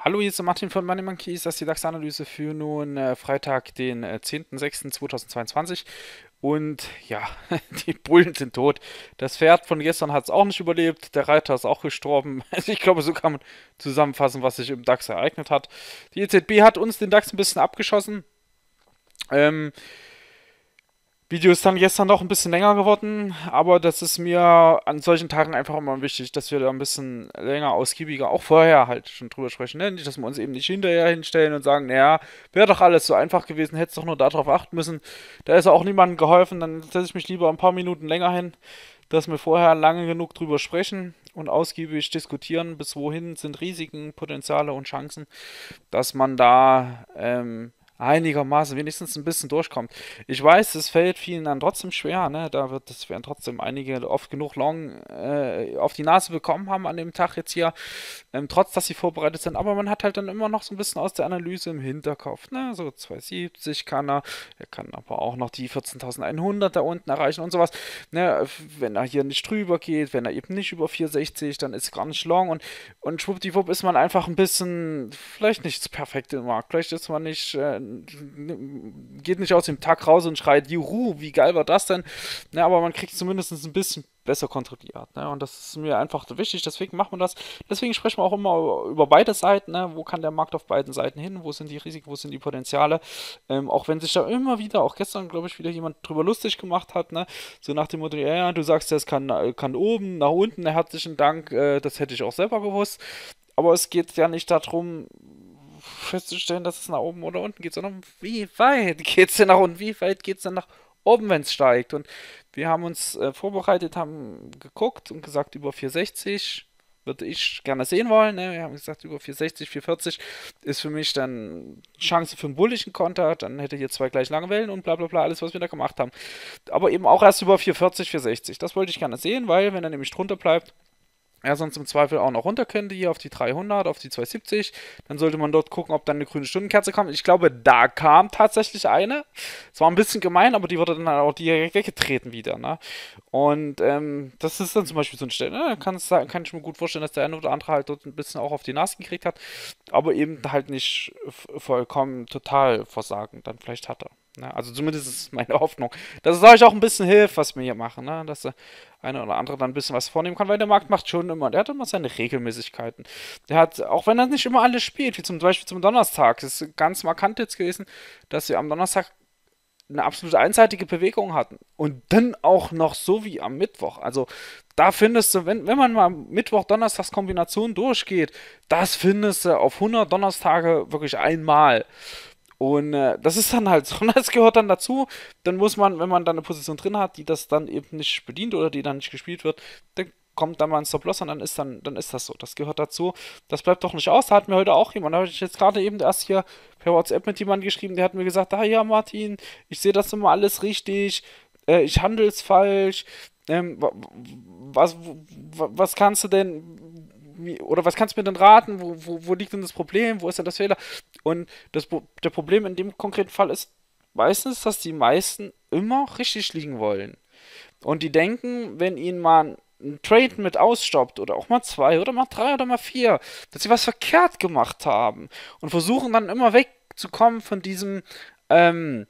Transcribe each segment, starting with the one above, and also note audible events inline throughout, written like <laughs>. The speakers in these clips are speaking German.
Hallo, hier ist Martin von Money Monkeys. Das ist die DAX-Analyse für nun äh, Freitag, den 10.06.2022. Äh, Und ja, <laughs> die Bullen sind tot. Das Pferd von gestern hat es auch nicht überlebt. Der Reiter ist auch gestorben. <laughs> Also ich glaube, so kann man zusammenfassen, was sich im DAX ereignet hat. Die EZB hat uns den DAX ein bisschen abgeschossen. Ähm, Video ist dann gestern noch ein bisschen länger geworden, aber das ist mir an solchen Tagen einfach immer wichtig, dass wir da ein bisschen länger, ausgiebiger, auch vorher halt schon drüber sprechen. Ne? dass wir uns eben nicht hinterher hinstellen und sagen, naja, wäre doch alles so einfach gewesen, hätte doch nur darauf achten müssen. Da ist auch niemandem geholfen, dann setze ich mich lieber ein paar Minuten länger hin, dass wir vorher lange genug drüber sprechen und ausgiebig diskutieren, bis wohin sind Risiken, Potenziale und Chancen, dass man da ähm, einigermaßen wenigstens ein bisschen durchkommt. Ich weiß, es fällt vielen dann trotzdem schwer, ne? Da wird es werden trotzdem einige oft genug Long äh, auf die Nase bekommen haben an dem Tag jetzt hier, ähm, trotz dass sie vorbereitet sind. Aber man hat halt dann immer noch so ein bisschen aus der Analyse im Hinterkopf, ne? So 270 kann er, er kann aber auch noch die 14.100 da unten erreichen und sowas. Ne? Wenn er hier nicht drüber geht, wenn er eben nicht über 460, dann ist es gar nicht Long und und schwuppdiwupp ist man einfach ein bisschen vielleicht nicht perfekt im Markt, vielleicht ist man nicht äh, geht nicht aus dem Tag raus und schreit, juhu, wie geil war das denn? Ne, aber man kriegt zumindest ein bisschen besser kontrolliert. Ne? Und das ist mir einfach wichtig, deswegen macht man das. Deswegen sprechen wir auch immer über beide Seiten. Ne? Wo kann der Markt auf beiden Seiten hin? Wo sind die Risiken? Wo sind die Potenziale? Ähm, auch wenn sich da immer wieder, auch gestern, glaube ich, wieder jemand drüber lustig gemacht hat. Ne? So nach dem Motto, ja, ja du sagst, das kann, kann oben, nach unten, herzlichen Dank, äh, das hätte ich auch selber gewusst. Aber es geht ja nicht darum, festzustellen, dass es nach oben oder unten geht, sondern wie weit geht es denn nach unten, wie weit geht es denn nach oben, wenn es steigt. Und wir haben uns äh, vorbereitet, haben geguckt und gesagt, über 460 würde ich gerne sehen wollen. Ne? Wir haben gesagt, über 460, 440 ist für mich dann Chance für einen bullischen Konter. Dann hätte ich hier zwei gleich lange Wellen und bla bla bla, alles, was wir da gemacht haben. Aber eben auch erst über 440, 460. Das wollte ich gerne sehen, weil wenn er nämlich drunter bleibt, er sonst im Zweifel auch noch runter könnte, hier auf die 300, auf die 270. Dann sollte man dort gucken, ob dann eine grüne Stundenkerze kommt. Ich glaube, da kam tatsächlich eine. Es war ein bisschen gemein, aber die wurde dann halt auch direkt weggetreten wieder. Ne? Und ähm, das ist dann zum Beispiel so ein Stelle, ne? kann, kann ich mir gut vorstellen, dass der eine oder andere halt dort ein bisschen auch auf die Nase gekriegt hat, aber eben halt nicht vollkommen total versagen dann vielleicht hat er. Ne? Also zumindest ist es meine <laughs> Hoffnung, dass es euch auch ein bisschen hilft, was wir hier machen, ne? dass der eine oder andere dann ein bisschen was vornehmen kann, weil der Markt macht schon immer, der hat immer seine Regelmäßigkeiten. Der hat, auch wenn er nicht immer alles spielt, wie zum Beispiel zum Donnerstag, das ist ganz markant jetzt gewesen, dass wir am Donnerstag eine absolute einseitige Bewegung hatten. Und dann auch noch so wie am Mittwoch. Also da findest du, wenn, wenn man mal Mittwoch-Donnerstags-Kombination durchgeht, das findest du auf 100 Donnerstage wirklich einmal. Und äh, das ist dann halt so, und <laughs> das gehört dann dazu. Dann muss man, wenn man dann eine Position drin hat, die das dann eben nicht bedient oder die dann nicht gespielt wird, dann kommt dann mal ein Stop-Loss und dann ist, dann, dann ist das so. Das gehört dazu. Das bleibt doch nicht aus. Da hat mir heute auch jemand, da habe ich jetzt gerade eben erst hier per WhatsApp mit jemandem geschrieben, der hat mir gesagt, ah ja, Martin, ich sehe das immer alles richtig, äh, ich handle es falsch, ähm, was, was kannst du denn, wie, oder was kannst du mir denn raten? Wo, wo, wo liegt denn das Problem? Wo ist denn das Fehler? Und das, der Problem in dem konkreten Fall ist meistens, dass die meisten immer richtig liegen wollen. Und die denken, wenn ihnen mal ein Trade mit ausstoppt oder auch mal zwei oder mal drei oder mal vier, dass sie was verkehrt gemacht haben und versuchen dann immer wegzukommen von diesem, ähm,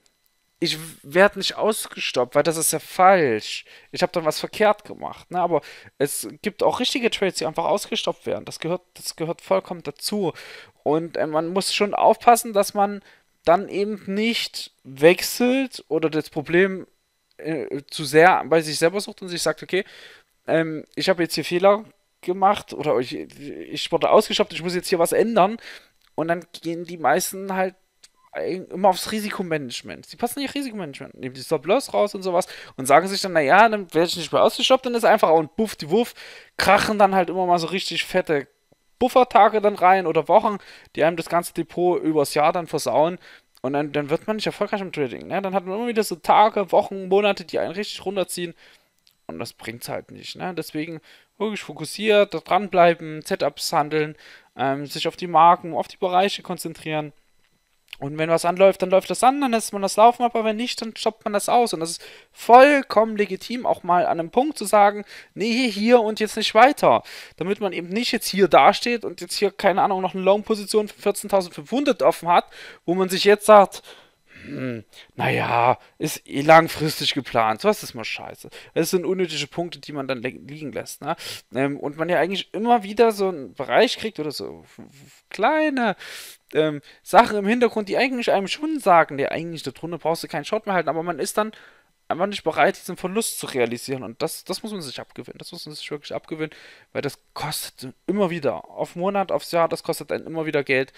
ich werde nicht ausgestoppt, weil das ist ja falsch. Ich habe dann was verkehrt gemacht. Ne? Aber es gibt auch richtige Trades, die einfach ausgestoppt werden. Das gehört, das gehört vollkommen dazu. Und äh, man muss schon aufpassen, dass man dann eben nicht wechselt oder das Problem äh, zu sehr bei sich selber sucht und sich sagt, okay, ähm, ich habe jetzt hier Fehler gemacht oder ich, ich wurde ausgestoppt, ich muss jetzt hier was ändern. Und dann gehen die meisten halt äh, immer aufs Risikomanagement. Sie passen nicht Risikomanagement, nehmen die Stop-Loss raus und sowas und sagen sich dann, naja, dann werde ich nicht mehr ausgestoppt, dann ist einfach und buff die Wuff, krachen dann halt immer mal so richtig fette Buffertage dann rein oder Wochen, die einem das ganze Depot übers Jahr dann versauen. Und dann, dann wird man nicht erfolgreich im Trading. Ne? Dann hat man immer wieder so Tage, Wochen, Monate, die einen richtig runterziehen. Und das bringt es halt nicht. Ne? Deswegen wirklich fokussiert, dranbleiben, Setups handeln, ähm, sich auf die Marken, auf die Bereiche konzentrieren. Und wenn was anläuft, dann läuft das an, dann lässt man das laufen, aber wenn nicht, dann stoppt man das aus. Und das ist vollkommen legitim, auch mal an einem Punkt zu sagen, nee, hier und jetzt nicht weiter. Damit man eben nicht jetzt hier dasteht und jetzt hier, keine Ahnung, noch eine Long-Position von 14.500 offen hat, wo man sich jetzt sagt, hm. naja, ist eh langfristig geplant. Sowas ist mal scheiße. Es sind unnötige Punkte, die man dann liegen lässt. Ne? Ähm, und man ja eigentlich immer wieder so einen Bereich kriegt oder so kleine ähm, Sachen im Hintergrund, die eigentlich einem schon sagen, der eigentlich da drunter brauchst du keinen Shot mehr halten, aber man ist dann einfach nicht bereit, diesen Verlust zu realisieren. Und das, das muss man sich abgewinnen. Das muss man sich wirklich abgewinnen, weil das kostet immer wieder. Auf Monat, aufs Jahr, das kostet einen immer wieder Geld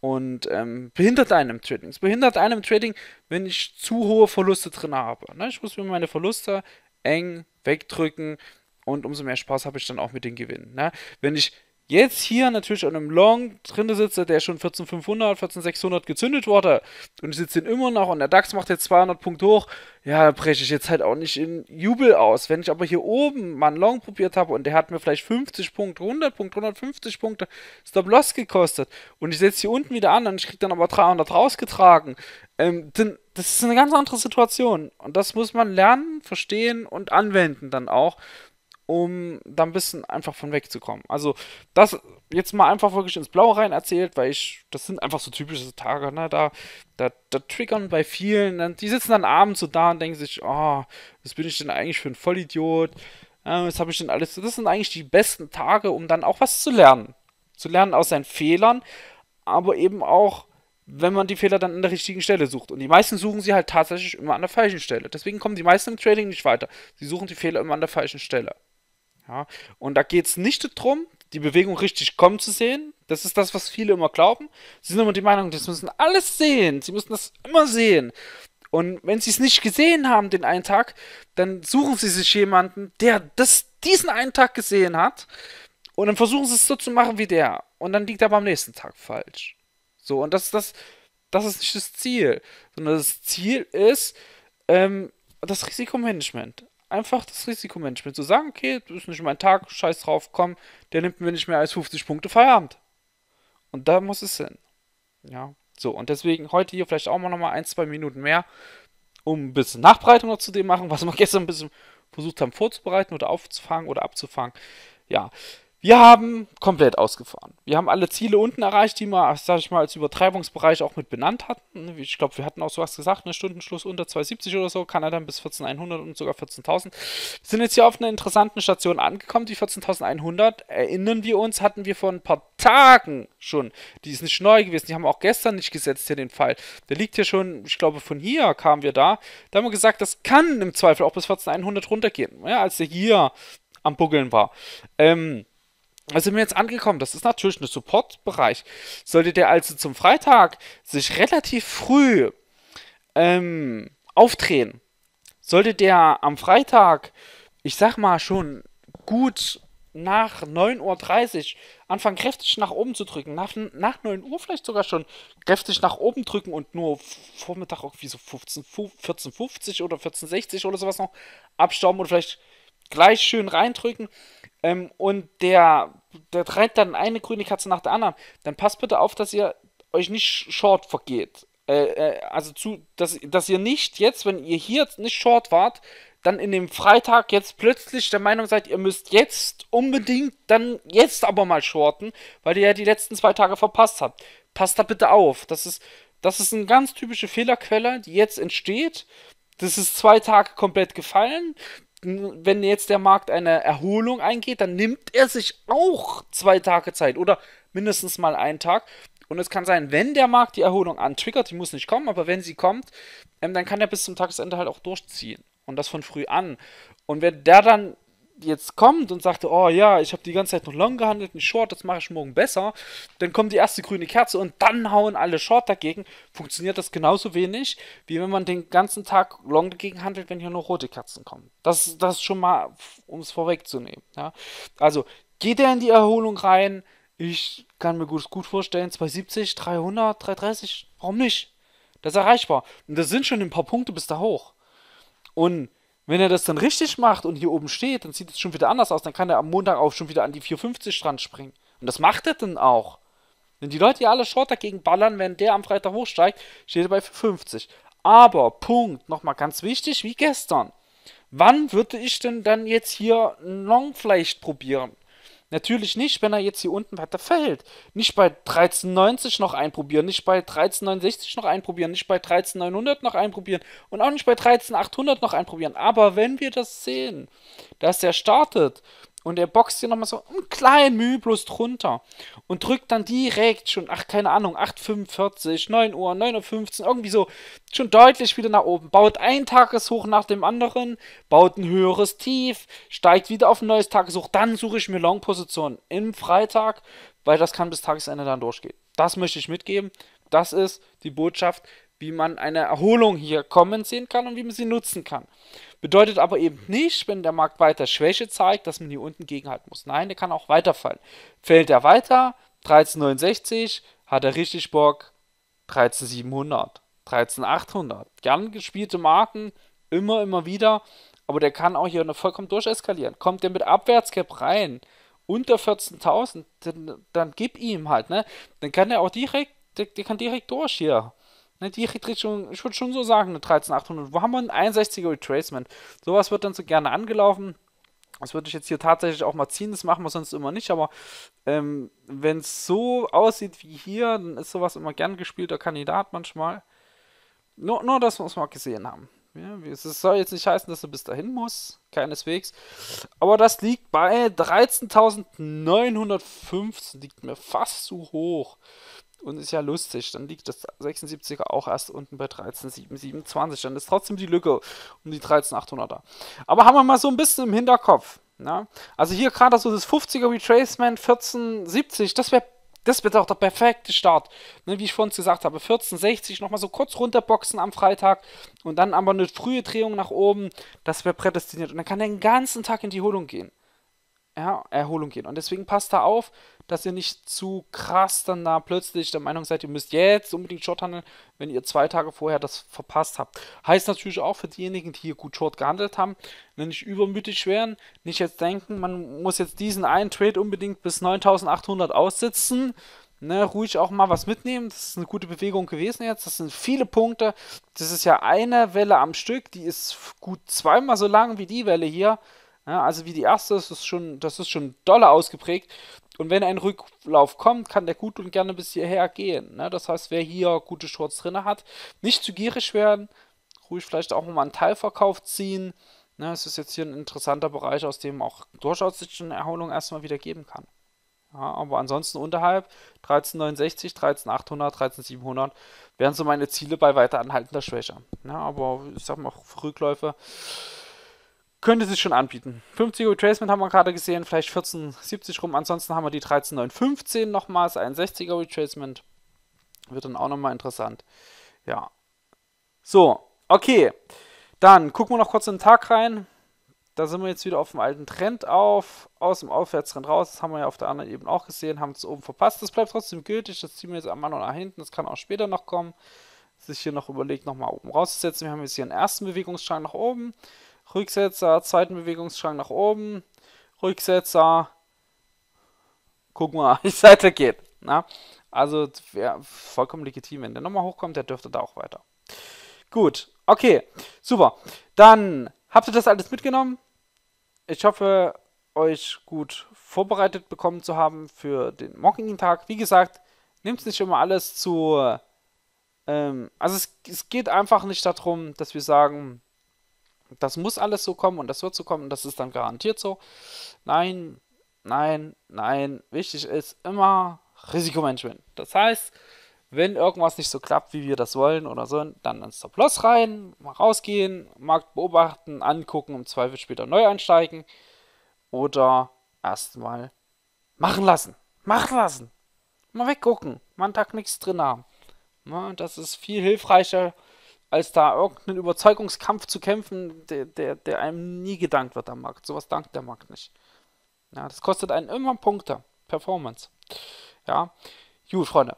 und ähm, behindert einem Trading. Es behindert einem Trading, wenn ich zu hohe Verluste drin habe. Ne? Ich muss mir meine Verluste eng wegdrücken und umso mehr Spaß habe ich dann auch mit den Gewinnen. Ne? Wenn ich Jetzt hier natürlich an einem Long drin sitze, der schon 14500, 14600 gezündet wurde und ich sitze den immer noch und der DAX macht jetzt 200 Punkte hoch. Ja, da breche ich jetzt halt auch nicht in Jubel aus. Wenn ich aber hier oben mal einen Long probiert habe und der hat mir vielleicht 50 Punkte, 100 Punkte, 150 Punkte Stop-Loss gekostet und ich setze hier unten wieder an und ich kriege dann aber 300 rausgetragen, ähm, dann das ist eine ganz andere Situation und das muss man lernen, verstehen und anwenden dann auch um da ein bisschen einfach von wegzukommen. Also, das jetzt mal einfach wirklich ins Blaue rein erzählt, weil ich, das sind einfach so typische Tage, ne, da, da, da triggern bei vielen, die sitzen dann abends so da und denken sich, oh, was bin ich denn eigentlich für ein Vollidiot, äh, was habe ich denn alles, das sind eigentlich die besten Tage, um dann auch was zu lernen. Zu lernen aus seinen Fehlern, aber eben auch, wenn man die Fehler dann an der richtigen Stelle sucht. Und die meisten suchen sie halt tatsächlich immer an der falschen Stelle. Deswegen kommen die meisten im Trading nicht weiter. Sie suchen die Fehler immer an der falschen Stelle. Ja? Und da geht es nicht darum, die Bewegung richtig kommen zu sehen. Das ist das, was viele immer glauben. Sie sind immer die Meinung, das müssen alles sehen. Sie müssen das immer sehen. Und wenn sie es nicht gesehen haben, den einen Tag, dann suchen sie sich jemanden, der das, diesen einen Tag gesehen hat. Und dann versuchen sie es so zu machen wie der. Und dann liegt er beim nächsten Tag falsch. So, und das ist das, das ist nicht das Ziel. Sondern das Ziel ist ähm, das Risikomanagement einfach das Risikomanagement. Zu sagen, okay, das ist nicht mein Tag, scheiß drauf, komm, der nimmt mir nicht mehr als 50 Punkte Feierabend. Und da muss es hin. Ja, so. Und deswegen heute hier vielleicht auch mal nochmal ein, zwei Minuten mehr, um ein bisschen Nachbereitung noch zu dem machen, was wir <laughs> gestern ein bisschen versucht haben vorzubereiten oder aufzufangen oder abzufangen. Ja, wir haben komplett ausgefahren. Wir haben alle Ziele unten erreicht, die wir, sag ich mal, als Übertreibungsbereich auch mit benannt hatten. Ich glaube, wir hatten auch sowas gesagt, eine Stundenschluss unter 270 oder so, kann er dann bis 14.100 und sogar 14.000. Wir sind jetzt hier auf einer interessanten Station angekommen, die 14.100. Erinnern wir uns, hatten wir vor ein paar Tagen schon. Die ist nicht neu gewesen, die haben auch gestern nicht gesetzt hier den Fall. Der liegt hier schon, ich glaube, von hier kamen wir da. Da haben wir gesagt, das kann im Zweifel auch bis 14.100 runtergehen, ja, als der hier am Buggeln war. Ähm, da sind wir jetzt angekommen. Das ist natürlich ein Support-Bereich. Sollte der also zum Freitag sich relativ früh ähm, aufdrehen, sollte der am Freitag, ich sag mal schon gut nach 9.30 Uhr anfangen, kräftig nach oben zu drücken. Nach, nach 9 Uhr vielleicht sogar schon kräftig nach oben drücken und nur Vormittag irgendwie so 15, 14,50 oder 14,60 oder sowas noch abstauben oder vielleicht gleich schön reindrücken ähm, und der, der treibt dann eine grüne Katze nach der anderen, dann passt bitte auf, dass ihr euch nicht short vergeht. Äh, äh, also zu, dass, dass ihr nicht jetzt, wenn ihr hier nicht short wart, dann in dem Freitag jetzt plötzlich der Meinung seid, ihr müsst jetzt unbedingt dann jetzt aber mal shorten, weil ihr ja die letzten zwei Tage verpasst habt. Passt da bitte auf. Das ist, das ist eine ganz typische Fehlerquelle, die jetzt entsteht. Das ist zwei Tage komplett gefallen wenn jetzt der Markt eine Erholung eingeht, dann nimmt er sich auch zwei Tage Zeit oder mindestens mal einen Tag. Und es kann sein, wenn der Markt die Erholung antriggert, die muss nicht kommen, aber wenn sie kommt, ähm, dann kann er bis zum Tagesende halt auch durchziehen. Und das von früh an. Und wenn der dann jetzt kommt und sagt, oh ja, ich habe die ganze Zeit noch long gehandelt, einen Short, das mache ich morgen besser, dann kommt die erste grüne Kerze und dann hauen alle Short dagegen, funktioniert das genauso wenig, wie wenn man den ganzen Tag long dagegen handelt, wenn hier nur rote Kerzen kommen. Das, das schon mal, um es vorwegzunehmen. Ja? Also, geht er in die Erholung rein? Ich kann mir gut, gut vorstellen, 270, 300, 330, warum nicht? Das ist erreichbar. Und das sind schon ein paar Punkte bis da hoch. Und wenn er das dann richtig macht und hier oben steht, dann sieht es schon wieder anders aus. Dann kann er am Montag auch schon wieder an die 450 dran springen. Und das macht er dann auch. Wenn die Leute hier alle Short dagegen ballern, wenn der am Freitag hochsteigt, steht er bei 450. Aber, Punkt, nochmal ganz wichtig, wie gestern. Wann würde ich denn dann jetzt hier ein Long vielleicht probieren? Natürlich nicht, wenn er jetzt hier unten weiter fällt. Nicht bei 13,90 noch einprobieren, nicht bei 13,69 noch einprobieren, nicht bei 13,900 noch einprobieren und auch nicht bei 13,800 noch einprobieren. Aber wenn wir das sehen, dass er startet und er boxt hier nochmal so einen kleinen Mühe bloß drunter und drückt dann direkt schon, ach, keine Ahnung, 8,45, 9 Uhr, 9.15 Uhr, irgendwie so, schon deutlich wieder nach oben. Baut ein Tageshoch nach dem anderen, baut ein höheres Tief, steigt wieder auf ein neues Tageshoch. Dann suche ich mir Long-Positionen im Freitag, weil das kann bis Tagesende dann durchgehen. Das möchte ich mitgeben. Das ist die Botschaft wie man eine Erholung hier kommen sehen kann und wie man sie nutzen kann. Bedeutet aber eben nicht, wenn der Markt weiter Schwäche zeigt, dass man hier unten gegenhalten muss. Nein, der kann auch weiterfallen. Fällt er weiter, 1369, hat er richtig Bock, 13700, 13800. Gern gespielte Marken, immer, immer wieder, aber der kann auch hier vollkommen durcheskalieren. Kommt der mit Abwärtscap rein, unter 14.000, dann, dann gib ihm halt, ne? Dann kann er auch direkt, der, der kann direkt durch hier. Ne, die kriegt schon, ich würde schon so sagen, eine 13800. Wo haben wir ein 61er Retracement? Sowas wird dann so gerne angelaufen. Das würde ich jetzt hier tatsächlich auch mal ziehen, das machen wir sonst immer nicht, aber ähm, wenn es so aussieht wie hier, dann ist sowas immer gern gespielter Kandidat manchmal. Nur, nur dass wir es mal gesehen haben. Ja, es soll jetzt nicht heißen, dass du bis dahin musst, keineswegs. Aber das liegt bei 13.915, liegt mir fast zu hoch. Und ist ja lustig. Dann liegt das 76er auch erst unten bei 13,727. Dann ist trotzdem die Lücke um die 13,800er. Aber haben wir mal so ein bisschen im Hinterkopf. Ne? Also hier gerade so das 50er Retracement 1470, das wäre das wird auch der perfekte Start. Ne, wie ich vorhin gesagt habe, 14,60 nochmal so kurz runterboxen am Freitag und dann aber eine frühe Drehung nach oben. Das wäre prädestiniert. Und dann kann der den ganzen Tag in die Holung gehen ja, Erholung gehen. Und deswegen passt da auf, dass ihr nicht zu krass dann da plötzlich der Meinung seid, ihr müsst jetzt unbedingt Short handeln, wenn ihr zwei Tage vorher das verpasst habt. Heißt natürlich auch für diejenigen, die hier gut Short gehandelt haben, wenn ne, nicht übermütig werden, nicht jetzt denken, man muss jetzt diesen einen Trade unbedingt bis 9800 aussitzen. Ne, ruhig auch mal was mitnehmen. Das ist eine gute Bewegung gewesen jetzt. Das sind viele Punkte. Das ist ja eine Welle am Stück. Die ist gut zweimal so lang wie die Welle hier. Ja, also wie die erste, das ist schon, das ist schon doller ausgeprägt. Und wenn ein Rücklauf kommt, kann der gut und gerne bis hierher gehen. Ne? Das heißt, wer hier gute Shorts drin hat, nicht zu gierig werden, ruhig vielleicht auch mal einen Teilverkauf ziehen. Ne? Es ist jetzt hier ein interessanter Bereich, aus dem auch durchaus sich eine Erholung erstmal wieder geben kann. Ja, aber ansonsten unterhalb 1369, 13800, 13700 wären so meine Ziele bei weiter anhaltender Schwäche. Ja, ne? aber ich sag mal, Rückläufe könnte sich schon anbieten. 50er Retracement haben wir gerade gesehen, vielleicht 1470 rum. Ansonsten haben wir die 13915 nochmals, ein 60er Retracement. Wird dann auch nochmal interessant. Ja. So, okay. Dann gucken wir noch kurz in den Tag rein. Da sind wir jetzt wieder auf dem alten Trend auf, aus dem Aufwärtstrend raus. Das haben wir ja auf der anderen Ebene auch gesehen, haben es oben verpasst. Das bleibt trotzdem gültig. Das ziehen wir jetzt einmal noch nach hinten. Das kann auch später noch kommen. Sich hier noch überlegt, nochmal oben rauszusetzen. Wir haben jetzt hier einen ersten Bewegungsstrang nach oben. Rücksetzer, zweiten Bewegungsschrank nach oben, Rücksetzer. Guck mal, wie <laughs> es weitergeht. Na? Ne? Also wäre vollkommen legitim, wenn der nochmal hochkommt, der dürfte da auch weiter. Gut, okay, super. Dann habt ihr das alles mitgenommen. Ich hoffe, euch gut vorbereitet bekommen zu haben für den mocking Tag. Wie gesagt, nehmt nicht immer alles zu. Ähm, also es, es geht einfach nicht darum, dass wir sagen, das muss alles so kommen und das wird so kommen und das ist dann garantiert so. Nein, nein, nein. Wichtig ist immer Risikomanagement. Das heißt, wenn irgendwas nicht so klappt, wie wir das wollen oder so, dann ins Stop-Loss rein, mal rausgehen, Markt beobachten, angucken, im Zweifel später neu einsteigen oder erstmal machen lassen. Machen lassen. Mal weggucken. Mal einen Tag nichts drin haben. Ne, das ist viel hilfreicher als da irgendeinen Überzeugungskampf zu kämpfen, der, der, der einem nie gedankt wird am Markt. Sowas dankt der Markt nicht. Ja, das kostet einen immer Punkte. Performance. Ja, Juhu, Freunde.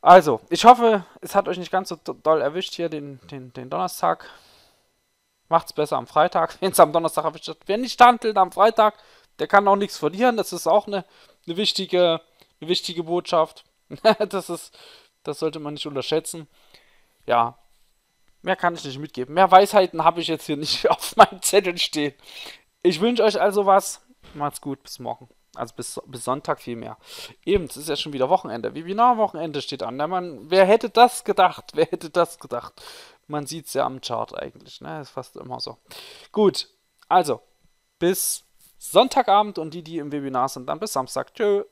Also, ich hoffe, es hat euch nicht ganz so doll erwischt hier den, den, den Donnerstag. Macht's besser am Freitag. <laughs> Wenn es am Donnerstag erwischt hat, wer nicht handelt am Freitag, der kann auch nichts verlieren. Das ist auch eine, eine, wichtige, eine wichtige Botschaft. <laughs> das ist, das sollte man nicht unterschätzen. Ja, Mehr kann ich nicht mitgeben. Mehr Weisheiten habe ich jetzt hier nicht <laughs> auf meinem Zettel stehen. Ich wünsche euch also was. Macht's gut, bis morgen. Also bis, bis Sonntag vielmehr. Eben, es ist ja schon wieder Wochenende. Webinar-Wochenende steht an. Na, man, wer hätte das gedacht? Wer hätte das gedacht? Man sieht es ja am Chart eigentlich. Ne? Ist fast immer so. Gut, also bis Sonntagabend und die, die im Webinar sind, dann bis Samstag. Tschö.